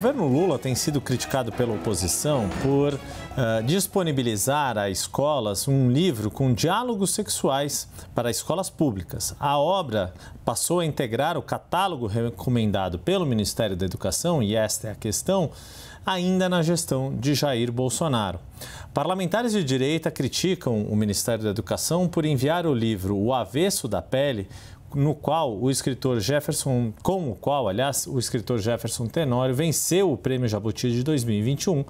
O governo Lula tem sido criticado pela oposição por uh, disponibilizar a escolas um livro com diálogos sexuais para escolas públicas. A obra passou a integrar o catálogo recomendado pelo Ministério da Educação, e esta é a questão, ainda na gestão de Jair Bolsonaro. Parlamentares de direita criticam o Ministério da Educação por enviar o livro O Avesso da Pele no qual o escritor Jefferson, com o qual, aliás, o escritor Jefferson Tenório venceu o Prêmio Jabuti de 2021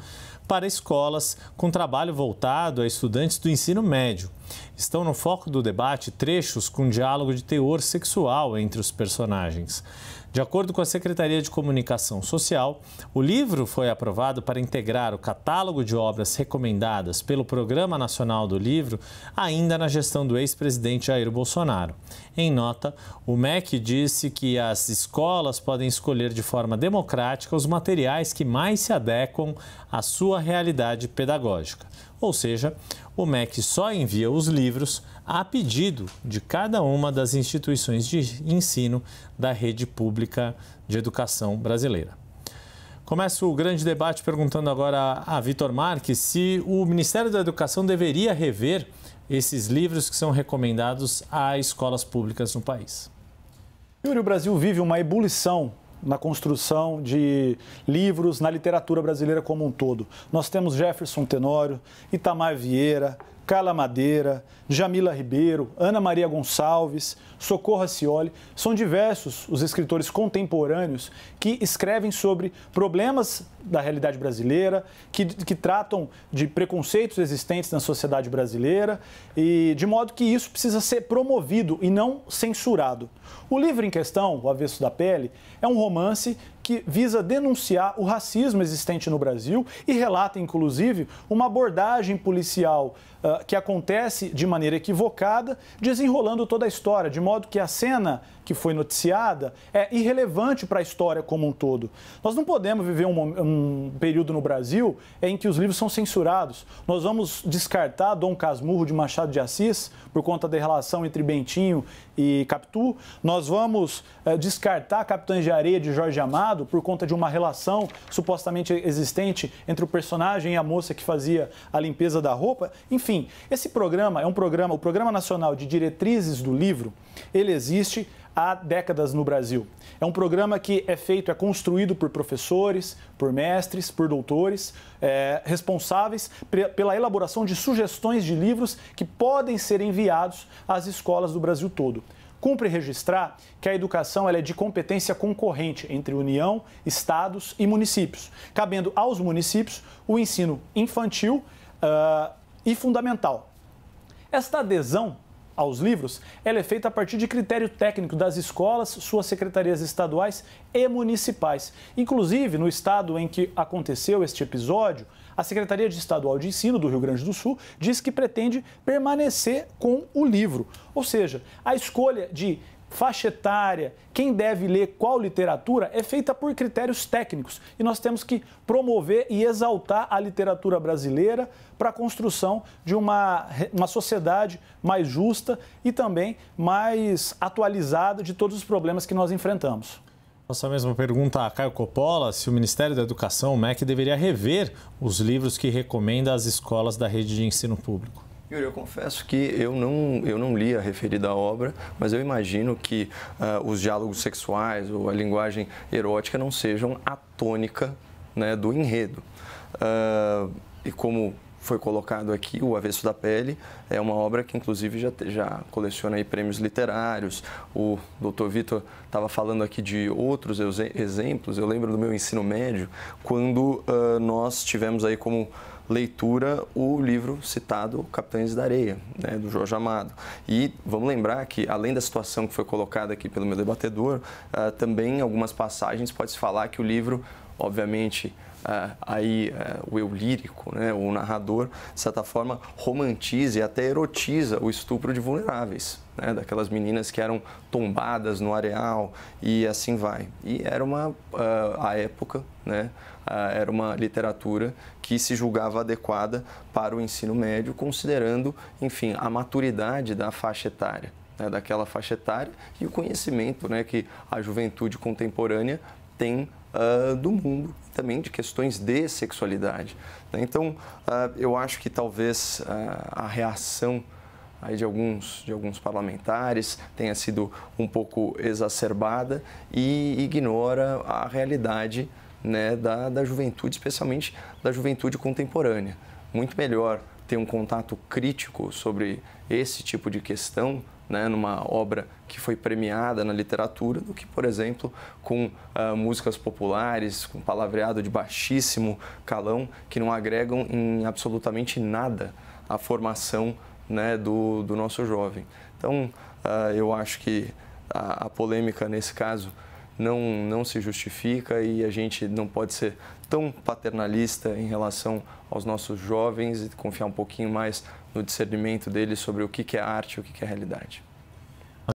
para escolas com trabalho voltado a estudantes do ensino médio. Estão no foco do debate trechos com diálogo de teor sexual entre os personagens. De acordo com a Secretaria de Comunicação Social, o livro foi aprovado para integrar o catálogo de obras recomendadas pelo Programa Nacional do Livro, ainda na gestão do ex-presidente Jair Bolsonaro. Em nota, o MEC disse que as escolas podem escolher de forma democrática os materiais que mais se adequam à sua realidade pedagógica ou seja, o MEC só envia os livros a pedido de cada uma das instituições de ensino da rede pública de educação brasileira. Começo o grande debate perguntando agora a Vitor Marques se o Ministério da Educação deveria rever esses livros que são recomendados a escolas públicas no país. Yuri, o Brasil vive uma ebulição na construção de livros, na literatura brasileira como um todo. Nós temos Jefferson Tenório, Itamar Vieira, Carla Madeira, Jamila Ribeiro, Ana Maria Gonçalves, Socorro Racioli. São diversos os escritores contemporâneos que escrevem sobre problemas da realidade brasileira, que, que tratam de preconceitos existentes na sociedade brasileira, e de modo que isso precisa ser promovido e não censurado. O livro em questão, O Avesso da Pele, é um romance que visa denunciar o racismo existente no Brasil e relata, inclusive, uma abordagem policial uh, que acontece de maneira equivocada, desenrolando toda a história, de modo que a cena que foi noticiada é irrelevante para a história como um todo. Nós não podemos viver um, um, período no Brasil em que os livros são censurados. Nós vamos descartar Dom Casmurro de Machado de Assis por conta da relação entre Bentinho e Capitu. Nós vamos uh, descartar Capitães de Areia de Jorge Amado passado, por conta de uma relação supostamente existente entre o personagem e a moça que fazia a limpeza da roupa. Enfim, esse programa é um programa, o Programa Nacional de Diretrizes do Livro, ele existe há décadas no Brasil. É um programa que é feito, é construído por professores, por mestres, por doutores, é, responsáveis pela elaboração de sugestões de livros que podem ser enviados às escolas do Brasil todo. Cumpre registrar que a educação é de competência concorrente entre União, estados e municípios, cabendo aos municípios o ensino infantil uh, e fundamental. Esta adesão aos livros, ela é feita a partir de critério técnico das escolas, suas secretarias estaduais e municipais. Inclusive, no estado em que aconteceu este episódio, a Secretaria de Estadual de Ensino do Rio Grande do Sul diz que pretende permanecer com o livro. Ou seja, a escolha de faixa etária, quem deve ler qual literatura é feita por critérios técnicos e nós temos que promover e exaltar a literatura brasileira para a construção de uma, uma sociedade mais justa e também mais atualizada de todos os problemas que nós enfrentamos. Nossa mesma pergunta a Caio Coppola, se o Ministério da Educação, o MEC, deveria rever os livros que recomenda às escolas da rede de ensino público. Yuri, eu confesso que eu não, eu não li a referida obra, mas eu imagino que uh, os diálogos sexuais ou a linguagem erótica não sejam a tônica né, do enredo. Uh, e como foi colocado aqui, O Avesso da Pele, é uma obra que inclusive já, já coleciona aí prêmios literários. O doutor Vitor estava falando aqui de outros exemplos. Eu lembro do meu ensino médio, quando uh, nós tivemos aí como leitura o livro citado Capitães da Areia, né, do Jorge Amado. E vamos lembrar que, além da situação que foi colocada aqui pelo meu debatedor, uh, também em algumas passagens pode-se falar que o livro obviamente, ah, aí eh, o eu lírico, né, o narrador, de certa forma, romantiza e até erotiza o estupro de vulneráveis, né, daquelas meninas que eram tombadas no areal e assim vai. E era uma, ah, a época, né, ah, era uma literatura que se julgava adequada para o ensino médio, considerando, enfim, a maturidade da faixa etária. Né, daquela faixa etária e o conhecimento né, que a juventude contemporânea tem ah, do mundo, também de questões de sexualidade. Né? Então, uh, eu acho que talvez uh, a reação aí de alguns, de alguns parlamentares tenha sido um pouco exacerbada e ignora a realidade né, da, da juventude, especialmente da juventude contemporânea. Muito melhor ter um contato crítico sobre esse tipo de questão, né, numa obra que foi premiada na literatura, do que, por exemplo, com ah, músicas populares, com palavreado de baixíssimo calão, que não agregam em absolutamente nada à formação né, do, do nosso jovem. Então, ah, eu acho que a, a polêmica nesse caso não, não se justifica e a gente não pode ser tão paternalista em relação aos nossos jovens e confiar um pouquinho mais no discernimento deles sobre o que é arte e o que é realidade.